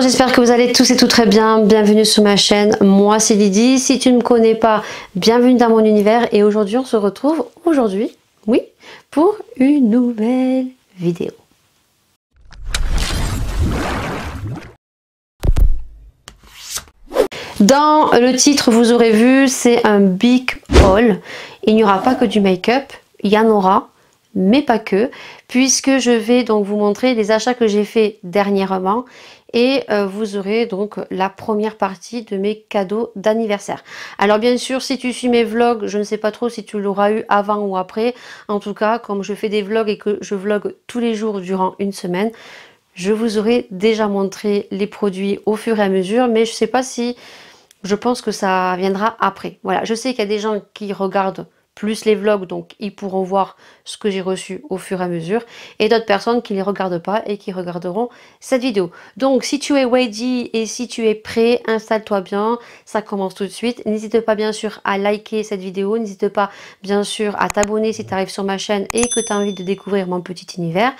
j'espère que vous allez tous et tout très bien. Bienvenue sur ma chaîne, moi c'est Lydie. Si tu ne me connais pas, bienvenue dans mon univers. Et aujourd'hui, on se retrouve aujourd'hui, oui, pour une nouvelle vidéo. Dans le titre, vous aurez vu, c'est un big haul. Il n'y aura pas que du make-up, il y en aura, mais pas que, puisque je vais donc vous montrer les achats que j'ai fait dernièrement et euh, vous aurez donc la première partie de mes cadeaux d'anniversaire. Alors bien sûr, si tu suis mes vlogs, je ne sais pas trop si tu l'auras eu avant ou après. En tout cas, comme je fais des vlogs et que je vlog tous les jours durant une semaine, je vous aurai déjà montré les produits au fur et à mesure, mais je ne sais pas si je pense que ça viendra après. Voilà, je sais qu'il y a des gens qui regardent plus les vlogs, donc ils pourront voir ce que j'ai reçu au fur et à mesure, et d'autres personnes qui ne les regardent pas et qui regarderont cette vidéo. Donc si tu es ready et si tu es prêt, installe-toi bien, ça commence tout de suite. N'hésite pas bien sûr à liker cette vidéo, n'hésite pas bien sûr à t'abonner si tu arrives sur ma chaîne et que tu as envie de découvrir mon petit univers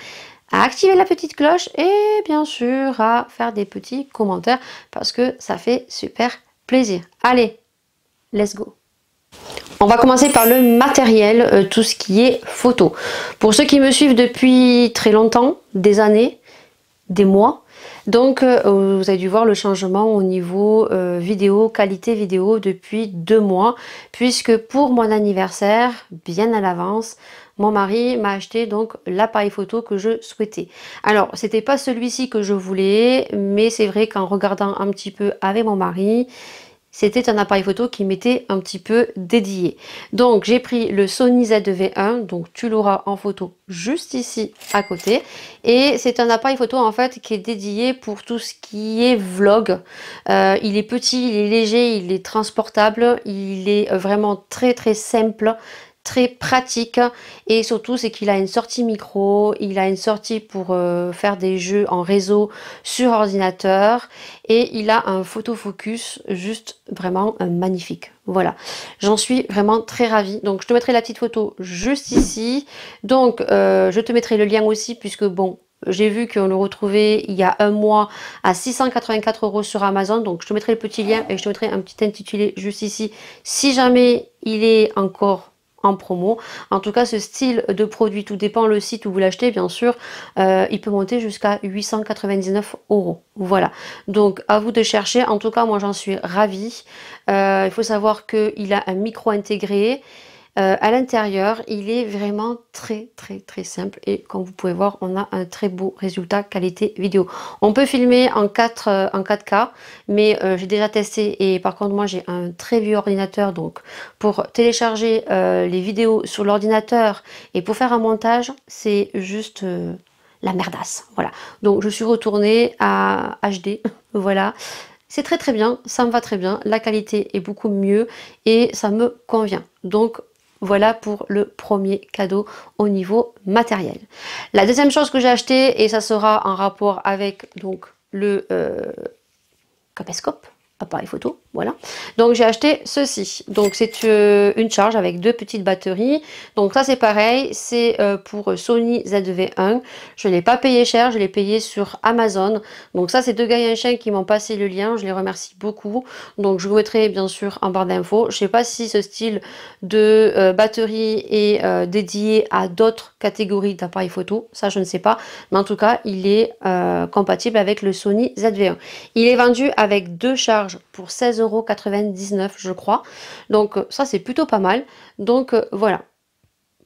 à activer la petite cloche et bien sûr à faire des petits commentaires parce que ça fait super plaisir. Allez, let's go. On va commencer par le matériel, euh, tout ce qui est photo. Pour ceux qui me suivent depuis très longtemps, des années, des mois, donc euh, vous avez dû voir le changement au niveau euh, vidéo, qualité vidéo depuis deux mois, puisque pour mon anniversaire, bien à l'avance, mon mari m'a acheté donc l'appareil photo que je souhaitais. Alors, c'était pas celui-ci que je voulais, mais c'est vrai qu'en regardant un petit peu avec mon mari, c'était un appareil photo qui m'était un petit peu dédié. Donc j'ai pris le Sony v 1 donc tu l'auras en photo juste ici à côté. Et c'est un appareil photo en fait qui est dédié pour tout ce qui est vlog. Euh, il est petit, il est léger, il est transportable, il est vraiment très très simple très pratique et surtout c'est qu'il a une sortie micro, il a une sortie pour euh, faire des jeux en réseau sur ordinateur et il a un photofocus juste vraiment euh, magnifique. Voilà, j'en suis vraiment très ravie. Donc je te mettrai la petite photo juste ici. Donc euh, je te mettrai le lien aussi puisque bon, j'ai vu qu'on le retrouvait il y a un mois à 684 euros sur Amazon. Donc je te mettrai le petit lien et je te mettrai un petit intitulé juste ici. Si jamais il est encore en promo. En tout cas, ce style de produit, tout dépend le site où vous l'achetez, bien sûr, euh, il peut monter jusqu'à 899 euros. Voilà. Donc, à vous de chercher. En tout cas, moi, j'en suis ravie. Euh, il faut savoir qu'il a un micro intégré. Euh, à l'intérieur, il est vraiment très très très simple et comme vous pouvez voir, on a un très beau résultat qualité vidéo. On peut filmer en 4 euh, en 4K, mais euh, j'ai déjà testé et par contre moi j'ai un très vieux ordinateur donc pour télécharger les vidéos sur l'ordinateur et pour faire un montage, c'est juste la merdasse. Voilà. Donc je suis retournée à HD. voilà. C'est très très bien, ça me va très bien, la qualité est beaucoup mieux et ça me convient. Donc voilà pour le premier cadeau au niveau matériel. La deuxième chose que j'ai acheté, et ça sera en rapport avec donc le euh, Copescope, appareil photo, voilà. Donc j'ai acheté ceci. Donc c'est euh, une charge avec deux petites batteries. Donc ça c'est pareil, c'est euh, pour Sony ZV1. Je ne l'ai pas payé cher, je l'ai payé sur Amazon. Donc ça c'est deux gars et un chien qui m'ont passé le lien, je les remercie beaucoup. Donc je vous mettrai bien sûr en barre d'infos. Je ne sais pas si ce style de euh, batterie est dédié à d'autres catégories d'appareils photo, ça je ne sais pas. Mais en tout cas il est compatible avec le Sony ZV1. Il est vendu avec deux charges pour 16,99€ je crois. Donc euh, ça c'est plutôt pas mal. Donc euh, voilà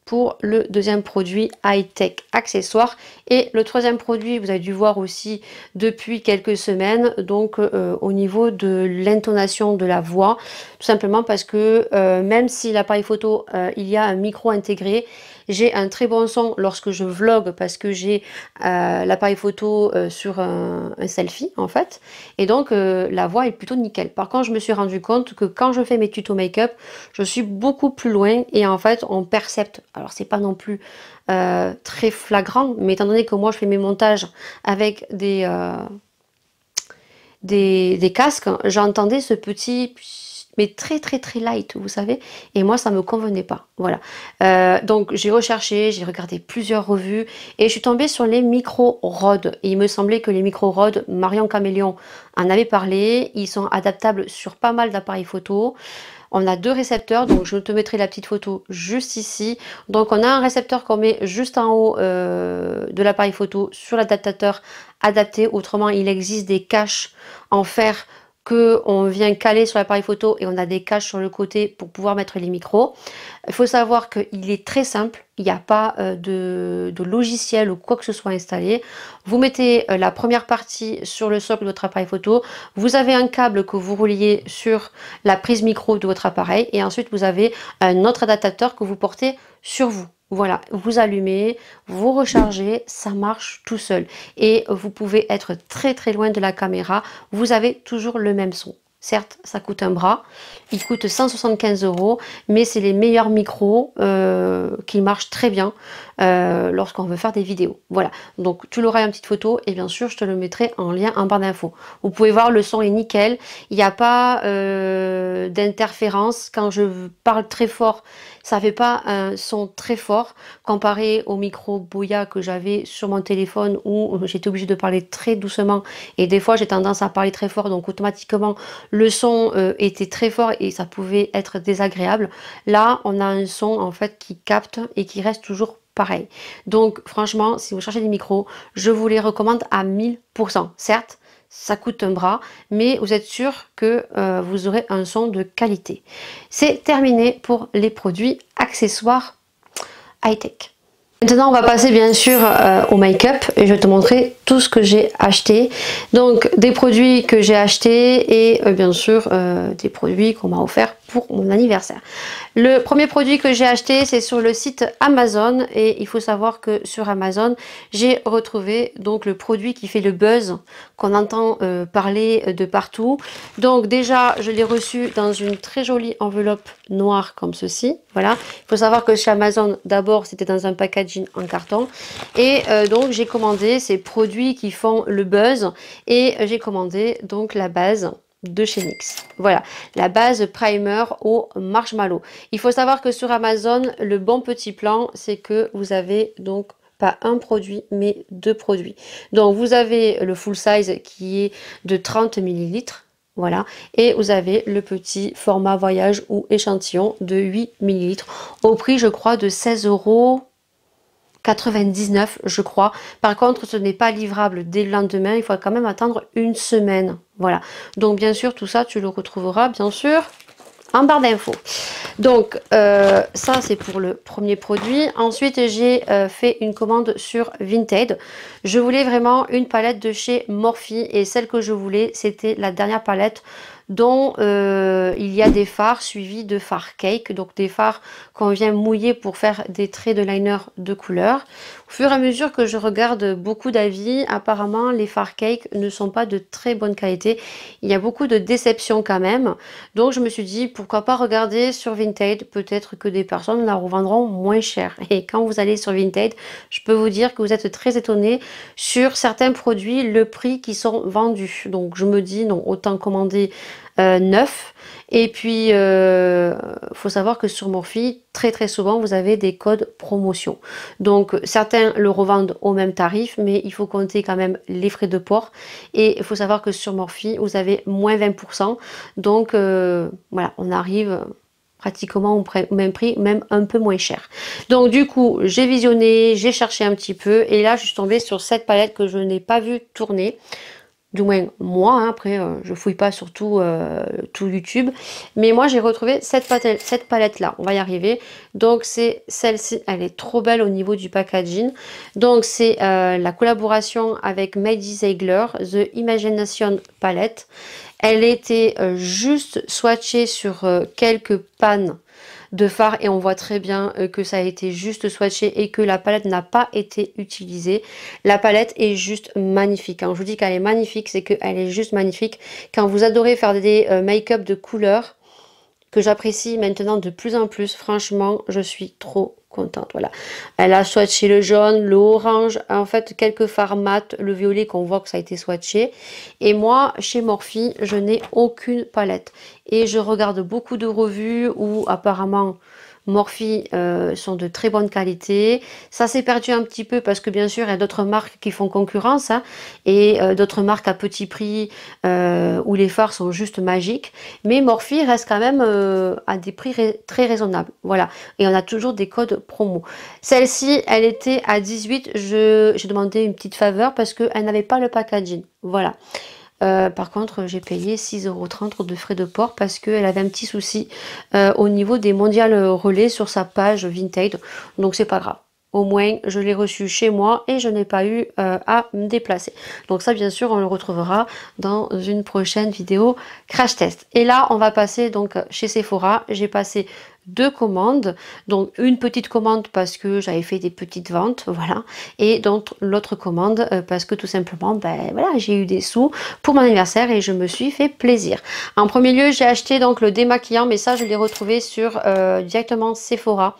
pour le deuxième produit high-tech accessoire. Et le troisième produit, vous avez dû voir aussi depuis quelques semaines, donc euh, au niveau de l'intonation de la voix, tout simplement parce que même si l'appareil photo, il y a un micro intégré, j'ai un très bon son lorsque je vlog parce que j'ai euh, l'appareil photo euh, sur un, selfie en fait. Et donc euh, la voix est plutôt nickel. Par contre, je me suis rendu compte que quand je fais mes tutos make-up, je suis beaucoup plus loin et en fait on percepte. Alors c'est pas non plus très flagrant, mais étant donné que moi je fais mes montages avec des, des casques, j'entendais ce petit mais très très très light, vous savez. Et moi, ça me convenait pas. Voilà. Euh, donc j'ai recherché, j'ai regardé plusieurs revues et je suis tombée sur les micro-rods. Il me semblait que les micro-rods, Marion Caméléon en avait parlé, ils sont adaptables sur pas mal d'appareils photo. On a deux récepteurs, donc je te mettrai la petite photo juste ici. Donc on a un récepteur qu'on met juste en haut euh, de l'appareil photo sur l'adaptateur adapté. Autrement, il existe des caches en fer qu'on vient caler sur l'appareil photo et on a des caches sur le côté pour pouvoir mettre les micros. Il faut savoir qu'il est très simple, il n'y a pas euh, de, logiciel ou quoi que ce soit installé. Vous mettez euh, la première partie sur le socle de votre appareil photo, vous avez un câble que vous reliez sur la prise micro de votre appareil et ensuite vous avez un autre adaptateur que vous portez sur vous. Voilà, vous allumez, vous rechargez, ça marche tout seul. Et vous pouvez être très très loin de la caméra, vous avez toujours le même son. Certes, ça coûte un bras, il coûte 175 euros, mais c'est les meilleurs micros euh, qui marchent très bien euh, lorsqu'on veut faire des vidéos. Voilà, donc tu l'auras en petite photo et bien sûr, je te le mettrai en lien en barre d'infos. Vous pouvez voir, le son est nickel, il n'y a pas euh, d'interférence. Quand je parle très fort, ça fait pas un son très fort comparé au micro boya que j'avais sur mon téléphone où euh, j'étais obligée de parler très doucement et des fois j'ai tendance à parler très fort donc automatiquement le son euh, était très fort et ça pouvait être désagréable. Là on a un son en fait qui capte et qui reste toujours pareil. Donc franchement si vous cherchez des micros je vous les recommande à 1000%. Certes ça coûte un bras, mais vous êtes sûr que euh, vous aurez un son de qualité. C'est terminé pour les produits accessoires high-tech. Maintenant, on va passer bien sûr euh, au make-up et je vais te montrer tout ce que j'ai acheté. Donc, des produits que j'ai acheté et euh, bien sûr euh, des produits qu'on m'a offert pour mon anniversaire. Le premier produit que j'ai acheté, c'est sur le site Amazon et il faut savoir que sur Amazon, j'ai retrouvé donc le produit qui fait le buzz qu'on entend parler de partout. Donc déjà, je l'ai reçu dans une très jolie enveloppe noire comme ceci. Voilà. Il faut savoir que chez Amazon, d'abord, c'était dans un paquet en carton. Et euh, donc j'ai commandé ces produits qui font le buzz et j'ai commandé donc la base de chez NYX. Voilà, la base primer au marshmallow. Il faut savoir que sur Amazon, le bon petit plan, c'est que vous avez donc pas un produit mais deux produits. Donc vous avez le full size qui est de 30 ml. Voilà, et vous avez le petit format voyage ou échantillon de 8 ml au prix je crois de 16 euros 99, je crois. Par contre, ce n'est pas livrable dès le lendemain. Il faut quand même attendre une semaine. Voilà. Donc, bien sûr, tout ça, tu le retrouveras, bien sûr, en barre d'infos. Donc, euh, ça, c'est pour le premier produit. Ensuite, j'ai euh, fait une commande sur Vinted. Je voulais vraiment une palette de chez Morphe. Et celle que je voulais, c'était la dernière palette dont euh, il y a des fards suivis de fards cake, donc des fards qu'on vient mouiller pour faire des traits de liner de couleur. Au fur et à mesure que je regarde beaucoup d'avis, apparemment les fards cake ne sont pas de très bonne qualité. Il y a beaucoup de déceptions quand même. Donc je me suis dit pourquoi pas regarder sur vintage. peut-être que des personnes la revendront moins cher. Et quand vous allez sur vintage, je peux vous dire que vous êtes très étonné sur certains produits, le prix qui sont vendus. Donc je me dis non, autant commander euh, neuf. Et puis, il euh, faut savoir que sur Morphe, très très souvent, vous avez des codes promotion. Donc, certains le revendent au même tarif, mais il faut compter quand même les frais de port. Et il faut savoir que sur Morphe, vous avez moins 20%. Donc, euh, voilà, on arrive pratiquement au même prix, même un peu moins cher. Donc du coup, j'ai visionné, j'ai cherché un petit peu et là, je suis tombée sur cette palette que je n'ai pas vue tourner du moins moi, hein, après euh, je fouille pas sur euh, tout, YouTube, mais moi j'ai retrouvé cette, palette, cette palette là, on va y arriver, donc c'est celle-ci, elle est trop belle au niveau du packaging, donc c'est euh, la collaboration avec Maddie Ziegler, The Imagination Palette, elle était juste swatchée sur quelques pannes de phare et on voit très bien euh, que ça a été juste swatché et que la palette n'a pas été utilisée. La palette est juste magnifique. Quand hein. je vous dis qu'elle est magnifique, c'est qu'elle est juste magnifique. Quand vous adorez faire des euh, make-up de couleurs, que j'apprécie maintenant de plus en plus, franchement, je suis trop contente. Voilà. Elle a swatché le jaune, l'orange, en fait quelques fards mat, le violet qu'on voit que ça a été swatché. Et moi, chez Morphe, je n'ai aucune palette. Et je regarde beaucoup de revues où apparemment Morphe euh, sont de très bonne qualité. Ça s'est perdu un petit peu parce que bien sûr, il y a d'autres marques qui font concurrence hein, et euh, d'autres marques à petit prix euh, où les phares sont juste magiques. Mais Morphe reste quand même à des prix très raisonnables. Voilà. Et on a toujours des codes promo. Celle-ci, elle était à 18. J'ai demandé une petite faveur parce qu'elle n'avait pas le packaging. Voilà. Euh, par contre, j'ai payé 6,30€ de frais de port parce qu'elle avait un petit souci euh, au niveau des mondiales euh, relais sur sa page vintage Donc c'est pas grave. Au moins, je l'ai reçu chez moi et je n'ai pas eu à me déplacer. Donc ça, bien sûr, on le retrouvera dans une prochaine vidéo crash test. Et là, on va passer donc chez Sephora. J'ai passé deux commandes, donc une petite commande parce que j'avais fait des petites ventes, voilà, et donc l'autre commande euh, parce que tout simplement, ben voilà, j'ai eu des sous pour mon anniversaire et je me suis fait plaisir. En premier lieu, j'ai acheté donc le démaquillant, mais ça je l'ai retrouvé sur euh, directement Sephora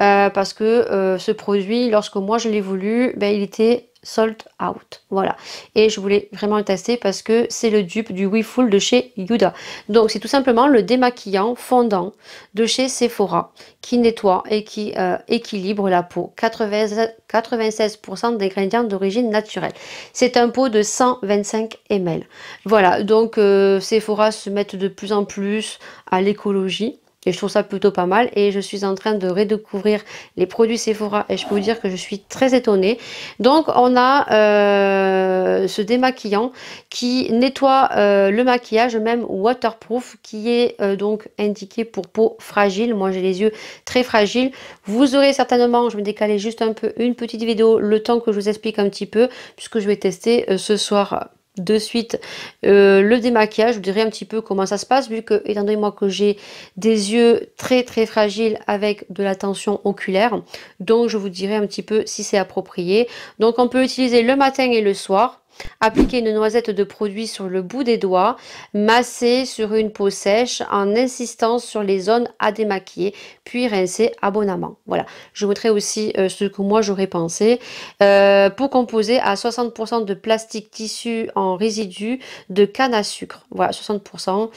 euh, parce que ce produit, lorsque moi je l'ai voulu, ben, il était sold out. Voilà. Et je voulais vraiment le tester parce que c'est le dupe du We de chez Yuda. Donc c'est tout simplement le démaquillant fondant de chez Sephora qui nettoie et qui euh, équilibre la peau. 80, 96% d'ingrédients d'origine naturelle. C'est un pot de 125 ml. Voilà. Donc euh, Sephora se met de plus en plus à l'écologie. Et je trouve ça plutôt pas mal. Et je suis en train de redécouvrir les produits Sephora. Et je peux vous dire que je suis très étonnée. Donc on a euh, ce démaquillant qui nettoie euh, le maquillage, même waterproof, qui est euh, donc indiqué pour peau fragile. Moi j'ai les yeux très fragiles. Vous aurez certainement, je vais décaler juste un peu, une petite vidéo, le temps que je vous explique un petit peu, puisque je vais tester ce soir de suite euh, le démaquillage, je vous dirai un petit peu comment ça se passe, vu que, étant donné moi que j'ai des yeux très très fragiles avec de la tension oculaire, donc je vous dirai un petit peu si c'est approprié. Donc on peut utiliser le matin et le soir, Appliquer une noisette de produit sur le bout des doigts, masser sur une peau sèche en insistant sur les zones à démaquiller, puis rincer abondamment. Voilà, je mettrai aussi euh, ce que moi j'aurais pensé. Euh, peau pour composer à 60% de plastique tissu en résidus de canne à sucre. Voilà, 60%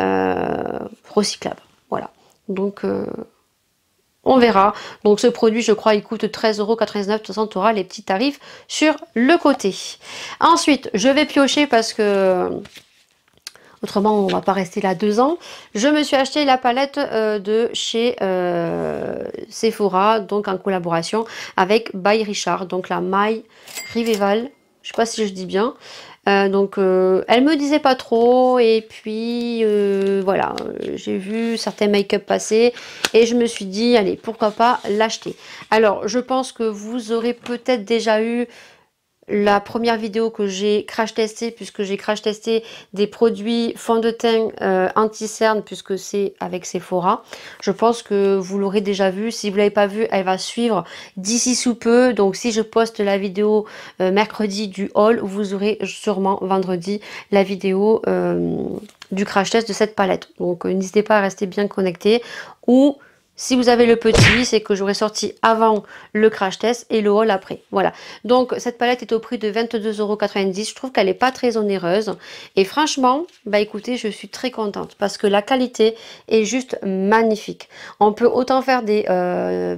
euh, recyclable. Voilà, donc on verra. Donc ce produit, je crois, il coûte 13,99€. euros, tu les petits tarifs sur le côté. Ensuite, je vais piocher parce que... Autrement, on va pas rester là deux ans. Je me suis acheté la palette euh, de chez euh, Sephora, donc en collaboration avec By Richard, donc la My Revival. Je sais pas si je dis bien. Euh, donc elle euh, elle me disait pas trop et puis euh, voilà, j'ai vu certains make-up passer et je me suis dit allez pourquoi pas l'acheter. Alors je pense que vous aurez peut-être déjà eu la première vidéo que j'ai crash testé puisque j'ai crash testé des produits fond de teint euh, anti-cerne puisque c'est avec Sephora. Je pense que vous l'aurez déjà vu. Si vous ne l'avez pas vu, elle va suivre d'ici sous peu. Donc si je poste la vidéo euh, mercredi du haul, vous aurez sûrement vendredi la vidéo euh, du crash test de cette palette. Donc n'hésitez pas à rester bien connecté ou si vous avez le petit, c'est que j'aurais sorti avant le crash test et le haul après. Voilà. Donc, cette palette est au prix de 22,90€. Je trouve qu'elle n'est pas très onéreuse. Et franchement, bah écoutez, je suis très contente parce que la qualité est juste magnifique. On peut autant faire des euh,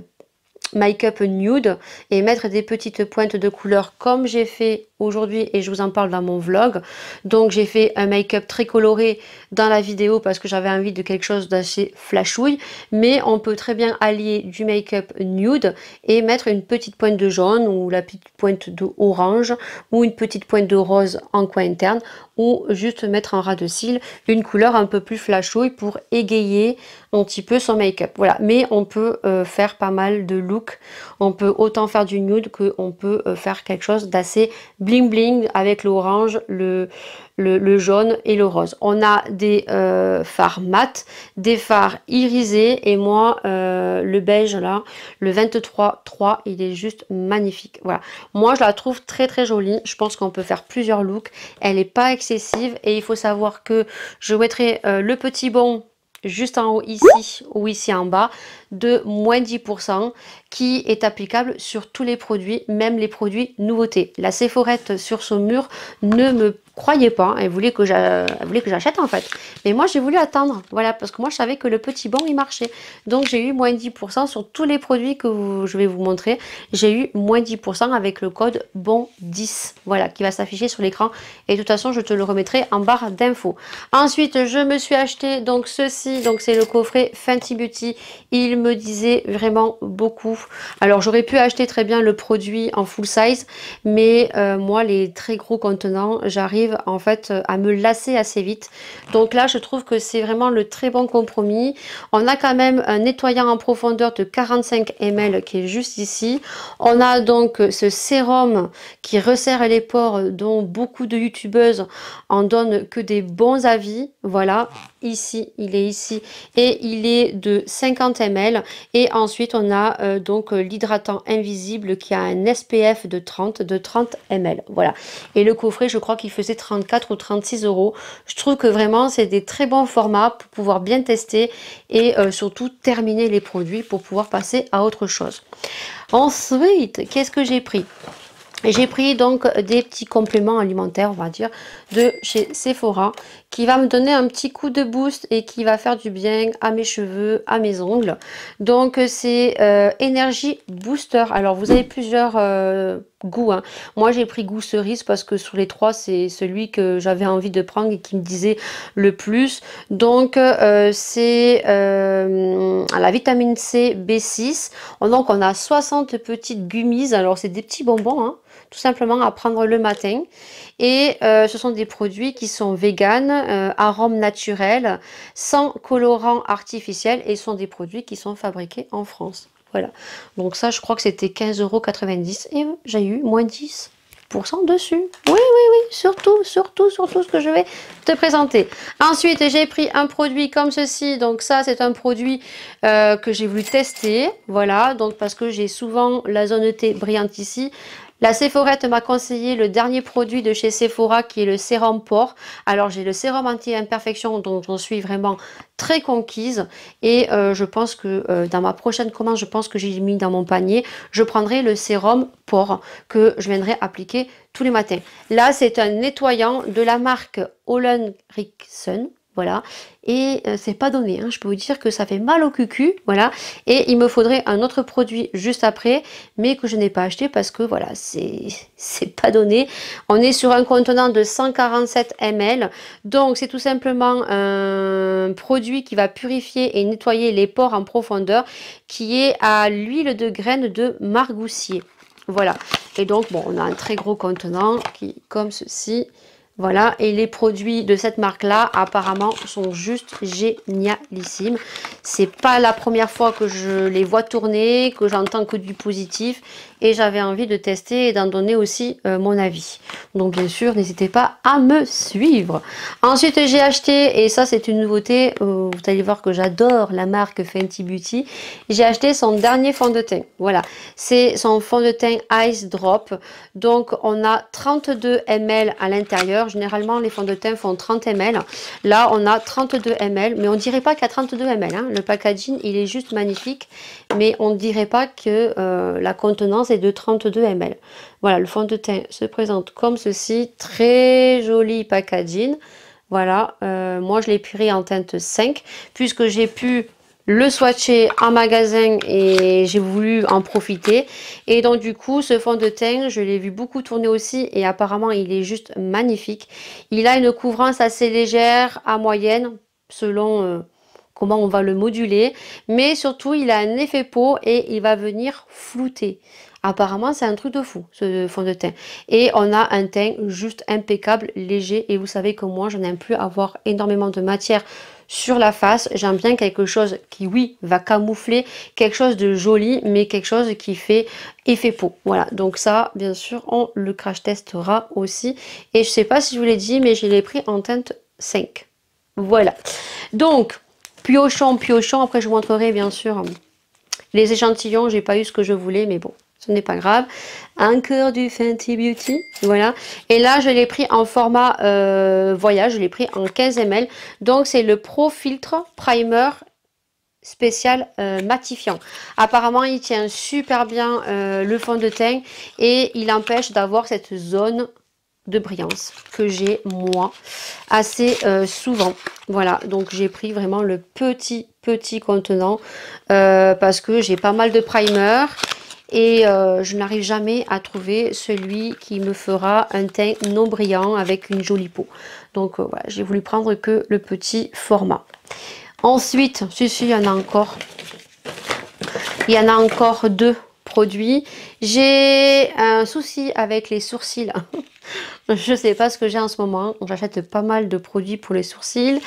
make up Nude et mettre des petites pointes de couleur comme j'ai fait aujourd'hui et je vous en parle dans mon vlog. Donc j'ai fait un make-up très coloré dans la vidéo parce que j'avais envie de quelque chose d'assez flashouille mais on peut très bien allier du make-up nude et mettre une petite pointe de jaune ou la petite pointe de orange ou une petite pointe de rose en coin interne ou juste mettre en ras de cils une couleur un peu plus flashouille pour égayer un petit peu sans make-up. Voilà, mais on peut euh, faire pas mal de looks. On peut autant faire du nude qu'on peut euh, faire quelque chose d'assez bling bling avec l'orange, le, le, jaune et le rose. On a des fards euh, mat, des fards irisés et moi le beige là, le 23-3, il est juste magnifique. Voilà, moi je la trouve très très jolie. Je pense qu'on peut faire plusieurs looks. Elle n'est pas excessive et il faut savoir que je mettrai le petit bon juste en haut ici ou ici en bas de moins 10% qui est applicable sur tous les produits, même les produits nouveautés. La séphorette sur ce mur ne me croyait pas. Elle voulait que j'achète en fait. Mais moi, j'ai voulu attendre. Voilà, parce que moi, je savais que le petit bon il marchait. Donc, j'ai eu moins 10% sur tous les produits que je vais vous montrer. J'ai eu moins 10% avec le code BON10. Voilà, qui va s'afficher sur l'écran. Et de toute façon, je te le remettrai en barre d'infos. Ensuite, je me suis acheté donc ceci. Donc, c'est le coffret Fenty Beauty. Il me disait vraiment beaucoup. Alors, j'aurais pu acheter très bien le produit en full size. Mais euh, moi, les très gros contenants, j'arrive en fait à me lasser assez vite. Donc là, je trouve que c'est vraiment le très bon compromis. On a quand même un nettoyant en profondeur de 45 ml qui est juste ici. On a donc ce sérum qui resserre les pores dont beaucoup de youtubeuses en donnent que des bons avis. Voilà, ici, il est ici et il est de 50 ml. Et ensuite, on a euh, donc l'hydratant invisible qui a un SPF de 30, de 30 ml. Voilà. Et le coffret, je crois qu'il faisait 34 ou 36 euros. Je trouve que vraiment c'est des très bons formats pour pouvoir bien tester et euh, surtout terminer les produits pour pouvoir passer à autre chose. Ensuite, qu'est-ce que j'ai pris j'ai pris donc des petits compléments alimentaires, on va dire, de chez Sephora qui va me donner un petit coup de boost et qui va faire du bien à mes cheveux, à mes ongles. Donc euh, c'est énergie euh, booster. Alors vous avez plusieurs euh, goûts. Hein. Moi j'ai pris goût cerise parce que sur les trois c'est celui que j'avais envie de prendre et qui me disait le plus. Donc c'est la vitamine C B6. Donc on a 60 petites gummies. Alors c'est des petits bonbons. Hein, tout simplement à prendre le matin et ce sont des produits qui sont véganes euh, arômes naturels, sans colorant artificiel et sont des produits qui sont fabriqués en France. Voilà. Donc ça, je crois que c'était 15,90€ et j'ai eu moins 10% dessus. Oui, oui, oui, surtout, surtout, surtout ce que je vais te présenter. Ensuite, j'ai pris un produit comme ceci. Donc ça, c'est un produit euh, que j'ai voulu tester. Voilà, donc parce que j'ai souvent la zone T brillante ici. La Sephorette m'a conseillé le dernier produit de chez Sephora qui est le sérum pore. Alors j'ai le sérum anti-imperfection dont j'en suis vraiment très conquise et euh, je pense que euh, dans ma prochaine commande, je pense que j'ai mis dans mon panier, je prendrai le sérum pore que je viendrai appliquer tous les matins. Là c'est un nettoyant de la marque Olen Rickson voilà. Et euh, c'est pas donné, hein. je peux vous dire que ça fait mal au cucu, voilà. Et il me faudrait un autre produit juste après, mais que je n'ai pas acheté parce que voilà, c'est pas donné. On est sur un contenant de 147 ml, donc c'est tout simplement un produit qui va purifier et nettoyer les pores en profondeur, qui est à l'huile de graines de margoussier. Voilà. Et donc, bon, on a un très gros contenant qui, comme ceci, voilà, et les produits de cette marque-là, apparemment, sont juste génialissimes. C'est pas la première fois que je les vois tourner, que j'entends que du positif. Et j'avais envie de tester et d'en donner aussi euh, mon avis. Donc, bien sûr, n'hésitez pas à me suivre. Ensuite, j'ai acheté, et ça, c'est une nouveauté. Euh, vous allez voir que j'adore la marque Fenty Beauty. J'ai acheté son dernier fond de teint. Voilà, c'est son fond de teint Ice Drop. Donc, on a 32 ml à l'intérieur. Généralement, les fonds de teint font 30 ml. Là, on a 32 ml, mais on dirait pas qu'à 32 ml. Hein. Le packaging, il est juste magnifique, mais on ne dirait pas que euh, la contenance est de 32 ml. Voilà, le fond de teint se présente comme ceci. Très joli packaging. Voilà, euh, moi je l'ai puré en teinte 5, puisque j'ai pu le swatcher en magasin et j'ai voulu en profiter. Et donc du coup, ce fond de teint, je l'ai vu beaucoup tourner aussi et apparemment, il est juste magnifique. Il a une couvrance assez légère à moyenne selon euh, comment on va le moduler. Mais surtout, il a un effet peau et il va venir flouter. Apparemment, c'est un truc de fou, ce fond de teint. Et on a un teint juste impeccable, léger. Et vous savez que moi, je n'aime plus avoir énormément de matière sur la face. J'aime bien quelque chose qui, oui, va camoufler, quelque chose de joli, mais quelque chose qui fait effet peau. Voilà, donc ça, bien sûr, on le crash testera aussi. Et je ne sais pas si je vous l'ai dit, mais je l'ai pris en teinte 5. Voilà. Donc, piochon, piochant, Après, je vous montrerai, bien sûr, les échantillons. J'ai pas eu ce que je voulais, mais bon, ce n'est pas grave. cœur du Fenty Beauty, voilà. Et là, je l'ai pris en format euh, voyage, je l'ai pris en 15 ml. Donc, c'est le Pro Filtre Primer spécial euh, matifiant. Apparemment, il tient super bien euh, le fond de teint et il empêche d'avoir cette zone de brillance que j'ai moi assez souvent voilà donc j'ai pris vraiment le petit petit contenant parce que j'ai pas mal de primer et euh, je n'arrive jamais à trouver celui qui me fera un teint non brillant avec une jolie peau. Donc euh, voilà, j'ai voulu prendre que le petit format. Ensuite, si, si, il y en a encore. Il y en a encore deux produits. J'ai un souci avec les sourcils. Je sais pas ce que j'ai en ce moment. J'achète pas mal de produits pour les sourcils.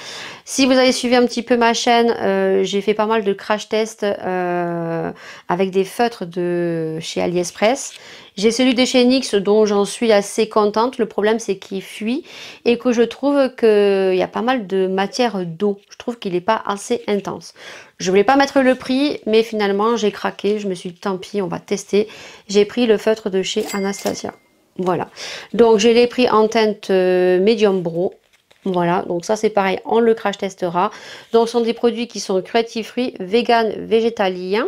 Si vous avez suivi un petit peu ma chaîne, euh, j'ai fait pas mal de crash tests euh, avec des feutres de chez AliExpress. J'ai celui de chez NYX dont j'en suis assez contente. Le problème c'est qu'il fuit et que je trouve qu'il y a pas mal de matière d'eau. Je trouve qu'il n'est pas assez intense. Je voulais pas mettre le prix mais finalement j'ai craqué. Je me suis dit tant pis on va tester. J'ai pris le feutre de chez Anastasia. Voilà. Donc, je l'ai pris en teinte euh, Medium bro. Voilà, donc ça c'est pareil, on le crash testera. Donc ce sont des produits qui sont creative free, vegan, végétalien.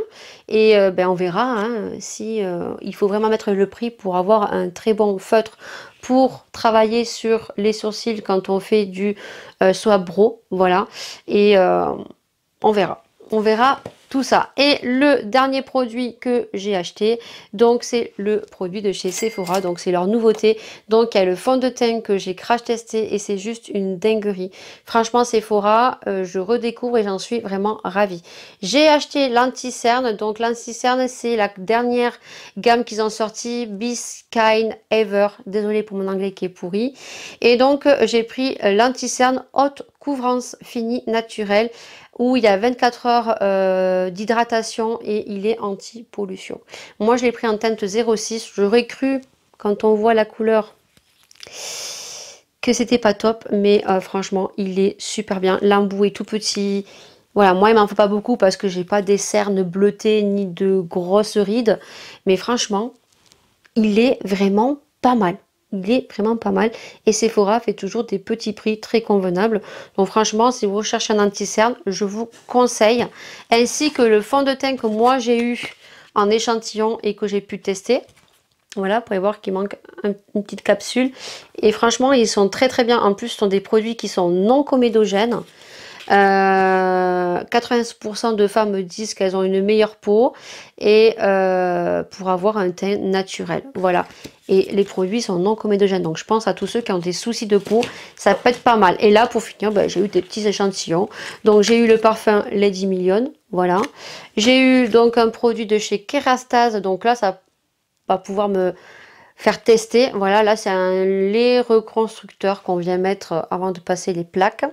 Et euh, ben, on verra hein, si euh, il faut vraiment mettre le prix pour avoir un très bon feutre pour travailler sur les sourcils quand on fait du soie bro. Voilà, et on verra. On verra ça. Et le dernier produit que j'ai acheté, donc c'est le produit de chez Sephora, donc c'est leur nouveauté. Donc il y a le fond de teint que j'ai crash testé et c'est juste une dinguerie. Franchement Sephora, euh, je redécouvre et j'en suis vraiment ravie. J'ai acheté l'anti-cerne, donc l'anti-cerne c'est la dernière gamme qu'ils ont sorti. Bis Ever. désolé pour mon anglais qui est pourri. Et donc euh, j'ai pris l'anti-cerne haute couvrance finie naturelle où il y a 24 heures euh, d'hydratation et il est anti-pollution. Moi, je l'ai pris en teinte 06. J'aurais cru, quand on voit la couleur, que c'était pas top, mais euh, franchement, il est super bien. L'embout est tout petit. Voilà, moi, il m'en faut pas beaucoup parce que j'ai pas des cernes bleutées ni de grosses rides. Mais franchement, il est vraiment pas mal il est vraiment pas mal. Et Sephora fait toujours des petits prix très convenables. Donc franchement, si vous recherchez un anti-cerne, je vous conseille. Ainsi que le fond de teint que moi j'ai eu en échantillon et que j'ai pu tester. Voilà, vous pouvez voir qu'il manque une petite capsule. Et franchement, ils sont très très bien. En plus, ce sont des produits qui sont non comédogènes. Euh, 80% de femmes disent qu'elles ont une meilleure peau et euh, pour avoir un teint naturel. Voilà. Et les produits sont non comédogènes. Donc je pense à tous ceux qui ont des soucis de peau, ça peut être pas mal. Et là, pour finir, ben, j'ai eu des petits échantillons. Donc j'ai eu le parfum Lady Million. Voilà. J'ai eu donc un produit de chez Kerastase. Donc là, ça va pouvoir me faire tester. Voilà, là c'est un lait reconstructeur qu'on vient mettre avant de passer les plaques.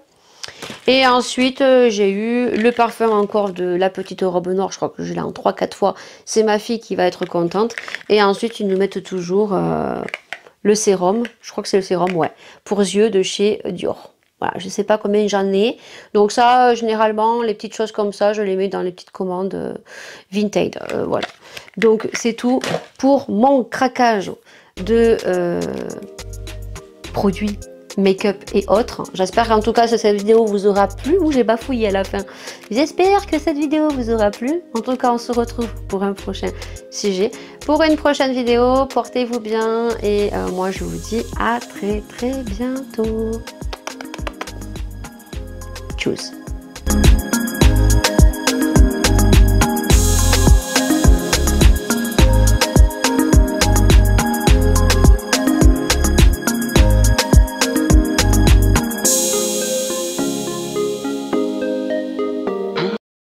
Et ensuite, euh, j'ai eu le parfum encore de la petite robe noire. Je crois que je l'ai en 3-4 fois. C'est ma fille qui va être contente. Et ensuite, ils nous mettent toujours euh, le sérum. Je crois que c'est le sérum, ouais. Pour yeux de chez Dior. Voilà, je ne sais pas combien j'en ai. Donc ça, euh, généralement, les petites choses comme ça, je les mets dans les petites commandes vintage. voilà. Donc, c'est tout pour mon craquage de produits make-up et autres. J'espère qu'en tout cas que cette vidéo vous aura plu. Ou j'ai bafouillé à la fin. J'espère que cette vidéo vous aura plu. En tout cas, on se retrouve pour un prochain sujet. Pour une prochaine vidéo, portez-vous bien. Et euh, moi, je vous dis à très très bientôt. Tchuss